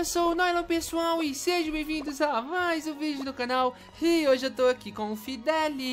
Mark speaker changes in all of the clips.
Speaker 1: eu sou o Nylon pessoal e sejam bem-vindos a mais um vídeo do canal E hoje eu tô aqui com o Fidelis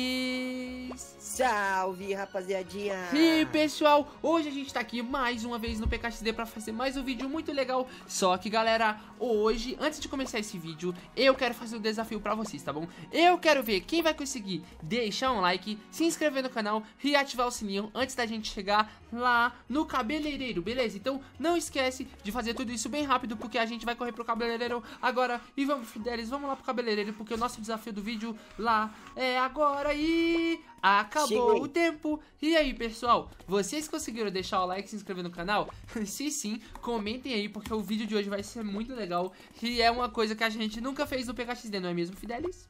Speaker 1: Salve rapaziadinha E pessoal, hoje a gente tá aqui mais uma vez no PKXD pra fazer mais um vídeo muito legal Só que galera, hoje, antes de começar esse vídeo, eu quero fazer um desafio pra vocês, tá bom? Eu quero ver quem vai conseguir deixar um like, se inscrever no canal e ativar o sininho antes da gente chegar lá no cabeleireiro, beleza? Então não esquece de fazer tudo isso bem rápido porque a gente vai correr pro cabeleireiro agora. E vamos, Fidelis, vamos lá pro cabeleireiro, porque o nosso desafio do vídeo lá é agora e... Acabou o tempo. E aí, pessoal, vocês conseguiram deixar o like e se inscrever no canal? se sim, comentem aí, porque o vídeo de hoje vai ser muito legal. E é uma coisa que a gente nunca fez no PKXD, não é mesmo, Fidelis?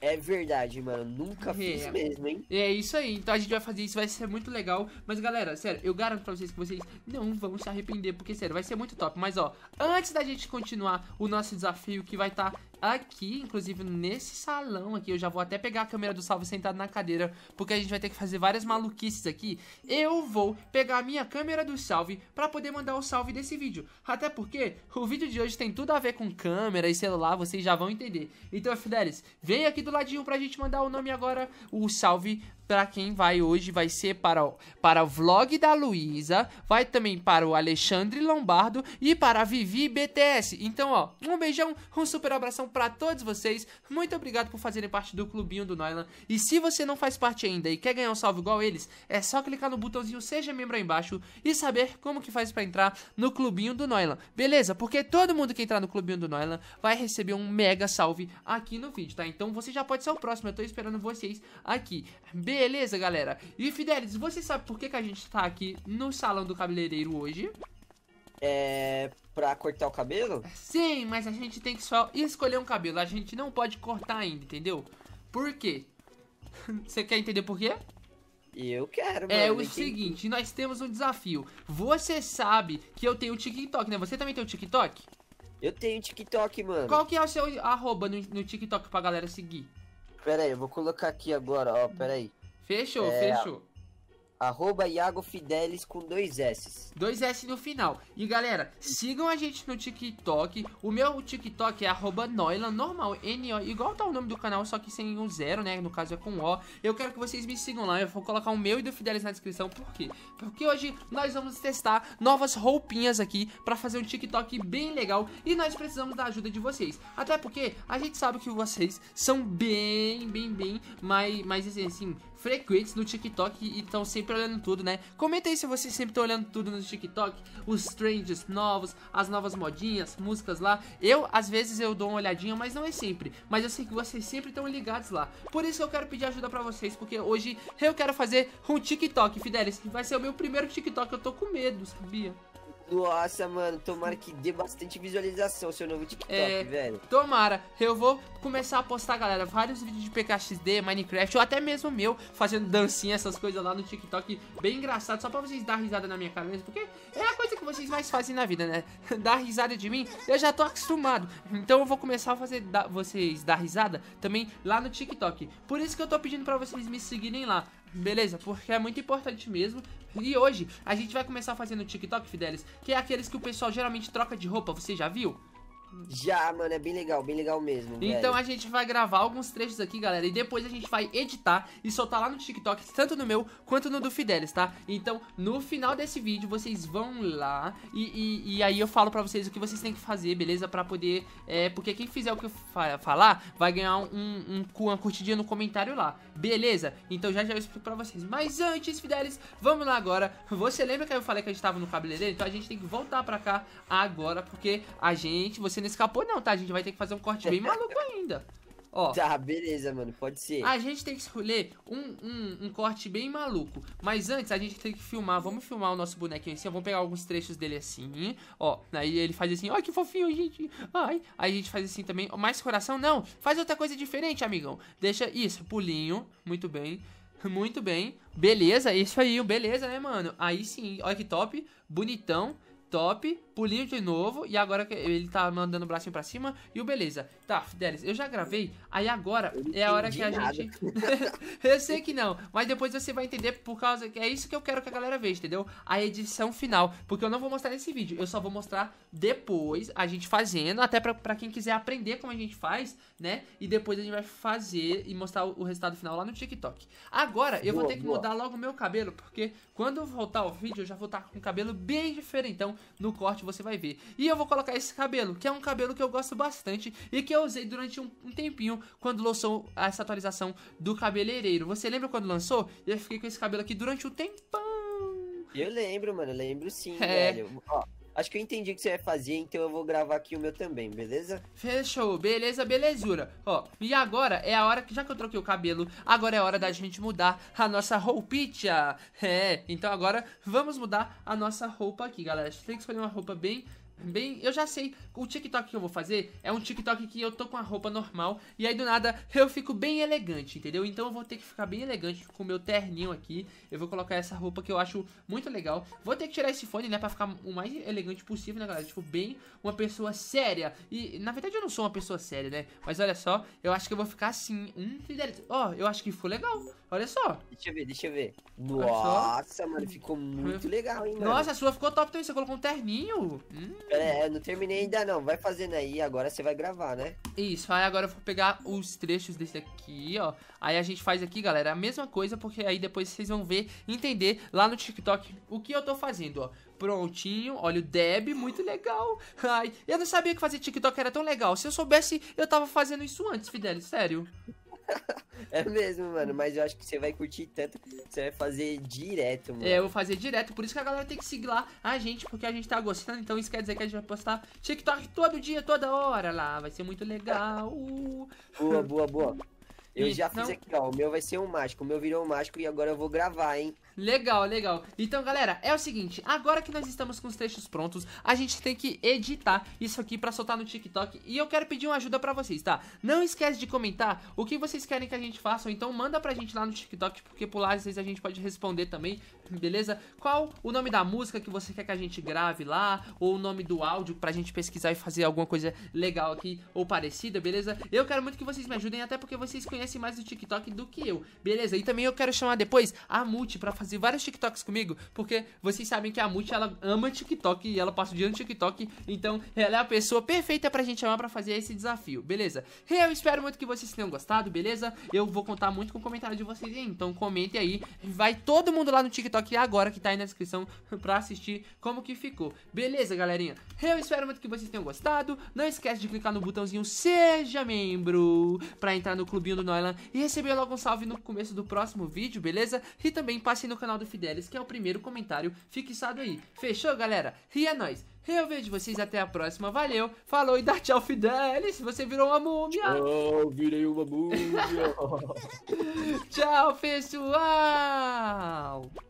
Speaker 1: É verdade, mano. Nunca é. fiz é. mesmo, hein? É isso aí. Então a gente vai fazer isso, vai ser muito legal. Mas galera, sério, eu garanto pra vocês que vocês não vão se arrepender, porque sério, vai ser muito top. Mas ó, antes da gente continuar o nosso desafio que vai estar tá aqui, inclusive nesse salão aqui, eu já vou até pegar a câmera do salve sentado na cadeira, porque a gente vai ter que fazer várias maluquices aqui. Eu vou pegar a minha câmera do salve para poder mandar o salve desse vídeo. Até porque o vídeo de hoje tem tudo a ver com câmera e celular, vocês já vão entender. Então, Fidelis, vem aqui aqui do ladinho pra gente mandar o nome agora, o salve para quem vai hoje vai ser para, para o vlog da Luísa, vai também para o Alexandre Lombardo e para a Vivi BTS. Então, ó, um beijão, um super abração para todos vocês. Muito obrigado por fazerem parte do clubinho do Noilan. E se você não faz parte ainda e quer ganhar um salve igual eles, é só clicar no botãozinho seja membro aí embaixo e saber como que faz para entrar no clubinho do Noilan. Beleza? Porque todo mundo que entrar no clubinho do Noilan vai receber um mega salve aqui no vídeo, tá? Então você já pode ser o próximo. Eu tô esperando vocês aqui. Beleza? Beleza, galera? E Fidelis, você sabe por que, que a gente tá aqui no salão do cabeleireiro hoje? É. Pra cortar o cabelo? Sim, mas a gente tem que só escolher um cabelo. A gente não pode cortar ainda, entendeu? Por quê? Você quer entender por quê? Eu quero, é mano. É o seguinte, nós temos um desafio. Você sabe que eu tenho o TikTok, né? Você também tem o TikTok? Eu tenho TikTok, mano. Qual que é o seu arroba no, no TikTok pra galera seguir?
Speaker 2: Pera aí, eu vou colocar aqui agora, ó, pera aí. Fechou, é, fechou. Arroba Iago Fidelis com dois S.
Speaker 1: Dois S no final. E galera, sigam a gente no TikTok. O meu TikTok é arroba Noila, normal, N-O, igual tá o nome do canal, só que sem um zero, né? No caso é com O. Eu quero que vocês me sigam lá. Eu vou colocar o meu e do Fidelis na descrição. Por quê? Porque hoje nós vamos testar novas roupinhas aqui pra fazer um TikTok bem legal. E nós precisamos da ajuda de vocês. Até porque a gente sabe que vocês são bem, bem, bem mais, mais assim, frequentes no TikTok e estão sempre olhando tudo, né? Comenta aí se vocês sempre estão olhando tudo no TikTok, os trends novos, as novas modinhas, músicas lá. Eu, às vezes, eu dou uma olhadinha, mas não é sempre. Mas eu sei que vocês sempre estão ligados lá. Por isso que eu quero pedir ajuda pra vocês, porque hoje eu quero fazer um TikTok, Fidelis. Vai ser o meu primeiro TikTok, eu tô com medo, sabia? Nossa, mano, tomara que dê bastante visualização o seu novo TikTok, é, velho. Tomara, eu vou começar a postar, galera, vários vídeos de PKXD, Minecraft, ou até mesmo meu, fazendo dancinha, essas coisas lá no TikTok, bem engraçado, só pra vocês dar risada na minha cabeça, porque é a coisa que vocês mais fazem na vida, né? dar risada de mim, eu já tô acostumado. Então eu vou começar a fazer da vocês dar risada também lá no TikTok. Por isso que eu tô pedindo pra vocês me seguirem lá beleza? Porque é muito importante mesmo. E hoje a gente vai começar fazendo TikTok, Fidelis, que é aqueles que o pessoal geralmente troca de roupa, você já viu?
Speaker 2: Já, mano, é bem legal, bem legal mesmo. Então velho. a
Speaker 1: gente vai gravar alguns trechos aqui, galera, e depois a gente vai editar e soltar lá no TikTok, tanto no meu quanto no do Fidelis, tá? Então, no final desse vídeo, vocês vão lá e, e, e aí eu falo pra vocês o que vocês têm que fazer, beleza? Pra poder. É, porque quem fizer o que eu fa falar vai ganhar um, um, uma curtidinha no comentário lá, beleza? Então já já eu explico pra vocês. Mas antes, Fidelis, vamos lá agora. Você lembra que eu falei que a gente tava no cabeleireiro? Então a gente tem que voltar pra cá agora, porque a gente. Você você não escapou, não, tá? A gente vai ter que fazer um corte bem maluco ainda. Ó, tá,
Speaker 2: beleza, mano, pode ser. A
Speaker 1: gente tem que escolher um, um, um, corte bem maluco. Mas antes, a gente tem que filmar. Vamos filmar o nosso bonequinho assim. vamos pegar alguns trechos dele assim. Ó, aí ele faz assim. Ó, que fofinho, gente. Ai. Aí a gente faz assim também. Mais coração? Não. Faz outra coisa diferente, amigão. Deixa isso. Pulinho. Muito bem. Muito bem. Beleza, isso aí. Beleza, né, mano? Aí sim. Olha que top. Bonitão. Top pulinho de novo. E agora ele tá mandando o bracinho pra cima. E o beleza. Tá, Fidelis, eu já gravei. Aí agora é a hora que a nada. gente. eu sei que não. Mas depois você vai entender por causa que é isso que eu quero que a galera veja, entendeu? A edição final. Porque eu não vou mostrar nesse vídeo. Eu só vou mostrar depois a gente fazendo. Até pra, pra quem quiser aprender como a gente faz, né? E depois a gente vai fazer e mostrar o, resultado final lá no TikTok. Agora eu boa, vou ter que boa. mudar logo o meu cabelo. Porque quando voltar o vídeo, eu já vou estar tá com o cabelo bem diferente então no corte você vai ver. E eu vou colocar esse cabelo, que é um cabelo que eu gosto bastante e que eu usei durante um, um tempinho quando lançou essa atualização do cabeleireiro. Você lembra quando lançou? Eu fiquei com esse cabelo aqui durante um tempão.
Speaker 2: Eu lembro, mano, eu lembro sim, é. velho. Ó, Acho que eu entendi o que você vai fazer, então eu vou gravar aqui o meu também, beleza?
Speaker 1: Fechou, beleza, belezura. Ó, e agora é a hora que, já que eu troquei o cabelo, agora é a hora da gente mudar a nossa roupinha. É, então agora vamos mudar a nossa roupa aqui, galera. A gente tem que escolher uma roupa bem Bem, eu já sei, o TikTok que eu vou fazer é um TikTok que eu tô com a roupa normal e aí do nada eu fico bem elegante, entendeu? Então eu vou ter que ficar bem elegante com o meu terninho aqui. Eu vou colocar essa roupa que eu acho muito legal. Vou ter que tirar esse fone, né, pra ficar o mais elegante possível, né, galera? Tipo, bem uma pessoa séria. E na verdade eu não sou uma pessoa séria, né? Mas olha só, eu acho que eu vou ficar assim, um Ó, oh, eu acho que ficou legal. Olha só. Deixa eu ver, deixa eu ver. Nossa, mano, ficou muito hum. legal, hein, mano? Nossa, a sua ficou top também. Você colocou um terninho. Hum pera é, aí, é, não
Speaker 2: terminei ainda não. Vai fazendo aí, agora você vai gravar, né?
Speaker 1: Isso, aí agora eu vou pegar os trechos desse aqui, ó. Aí a gente faz aqui, galera, a mesma coisa, porque aí depois vocês vão ver, entender lá no TikTok o que eu tô fazendo, ó. Prontinho, olha o Deb, muito legal. Ai, eu não sabia que fazer TikTok era tão legal. Se eu soubesse, eu tava fazendo isso antes, Fidel. sério.
Speaker 2: é mesmo, mano. Mas eu acho que você vai curtir tanto. Você vai fazer direto, mano. É, eu vou
Speaker 1: fazer direto. Por isso que a galera tem que seguir lá a gente, porque a gente tá gostando. Então isso quer dizer que a gente vai postar TikTok todo dia, toda hora lá. Vai ser muito legal.
Speaker 2: boa, boa, boa. Eu já fiz aqui, ó. O meu vai ser um mágico. O meu virou um mágico e agora eu vou gravar, hein?
Speaker 1: Legal, legal. Então, galera, é o seguinte, agora que nós estamos com os trechos prontos, a gente tem que editar isso aqui pra soltar no TikTok e eu quero pedir uma ajuda pra vocês, tá? Não esquece de comentar o que vocês querem que a gente faça, ou então manda pra gente lá no TikTok, porque por lá às vezes a gente pode responder também, beleza? Qual o nome da música que você quer que a gente grave lá, ou o nome do áudio pra gente pesquisar e fazer alguma coisa legal aqui ou parecida, beleza? Eu quero muito que vocês me ajudem, até porque vocês conhecem mais o TikTok do que eu, beleza? E também eu quero chamar depois a Multi pra fazer e vários TikToks comigo, porque vocês sabem que a Muti ela ama TikTok e ela passa o dia no TikTok, então ela é a pessoa perfeita pra gente chamar pra fazer esse desafio, beleza? Eu espero muito que vocês tenham gostado, beleza? Eu vou contar muito com o comentário de vocês, então comente aí, vai todo mundo lá no TikTok agora que tá aí na descrição pra assistir como que ficou, beleza galerinha? Eu espero muito que vocês tenham gostado, não esquece de clicar no botãozinho Seja Membro pra entrar no clubinho do Noelan e receber logo um salve no começo do próximo vídeo, beleza? E também passe no canal do Fidelis, que é o primeiro comentário fixado aí. Fechou, galera? E é nóis. Eu vejo vocês até a próxima. Valeu, falou e dá tchau, Fidelis. Você virou uma múmia. oh virei uma múmia. tchau, pessoal.